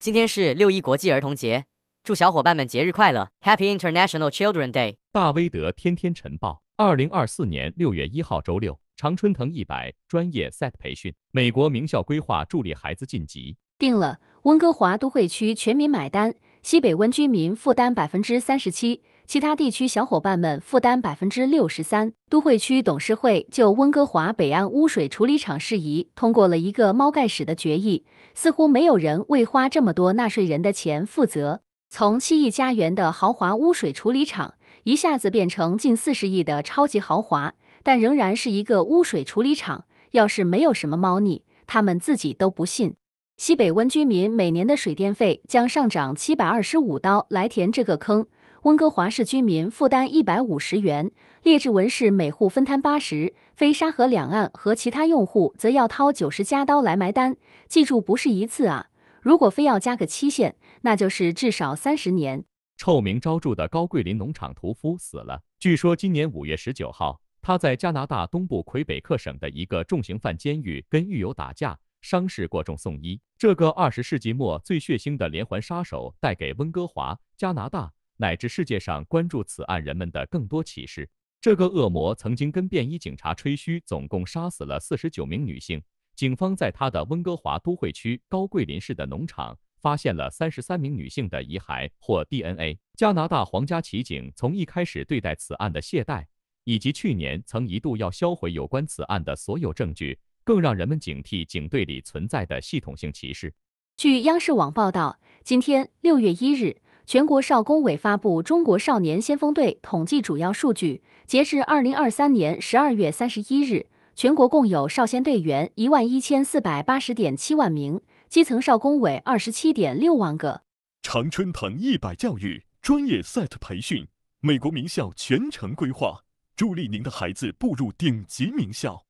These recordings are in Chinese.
今天是六一国际儿童节，祝小伙伴们节日快乐！Happy International Children Day。大威德天天晨报，二零二四年六月一号周六，常春藤一百专业 s e t 培训，美国名校规划助力孩子晋级。定了，温哥华都会区全民买单，西北温居民负担百分之三十七。其他地区小伙伴们负担百分之六十三。都会区董事会就温哥华北岸污水处理厂事宜通过了一个猫盖屎的决议，似乎没有人为花这么多纳税人的钱负责。从七亿加元的豪华污水处理厂一下子变成近四十亿的超级豪华，但仍然是一个污水处理厂。要是没有什么猫腻，他们自己都不信。西北温居民每年的水电费将上涨七百二十五刀来填这个坑。温哥华市居民负担一百五十元，列治文市每户分摊八十，非沙河两岸和其他用户则要掏九十加刀来埋单。记住，不是一次啊！如果非要加个期限，那就是至少三十年。臭名昭著的高桂林农场屠夫死了。据说今年五月十九号，他在加拿大东部魁北克省的一个重刑犯监狱跟狱友打架，伤势过重送医。这个二十世纪末最血腥的连环杀手，带给温哥华，加拿大。乃至世界上关注此案人们的更多歧视。这个恶魔曾经跟便衣警察吹嘘，总共杀死了四十九名女性。警方在他的温哥华都会区高桂林市的农场发现了三十三名女性的遗骸或 DNA。加拿大皇家骑警从一开始对待此案的懈怠，以及去年曾一度要销毁有关此案的所有证据，更让人们警惕警队里存在的系统性歧视。据央视网报道，今天六月一日。全国少工委发布中国少年先锋队统计主要数据，截至二零二三年十二月三十一日，全国共有少先队员一万一千四百八十点七万名，基层少工委二十七点六万个。常春藤一百教育专业 s e t 培训，美国名校全程规划，助力您的孩子步入顶级名校。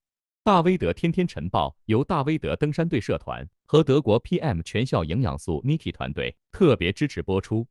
大威德天天晨报由大威德登山队社团和德国 PM 全校营养素 Niki 团队特别支持播出。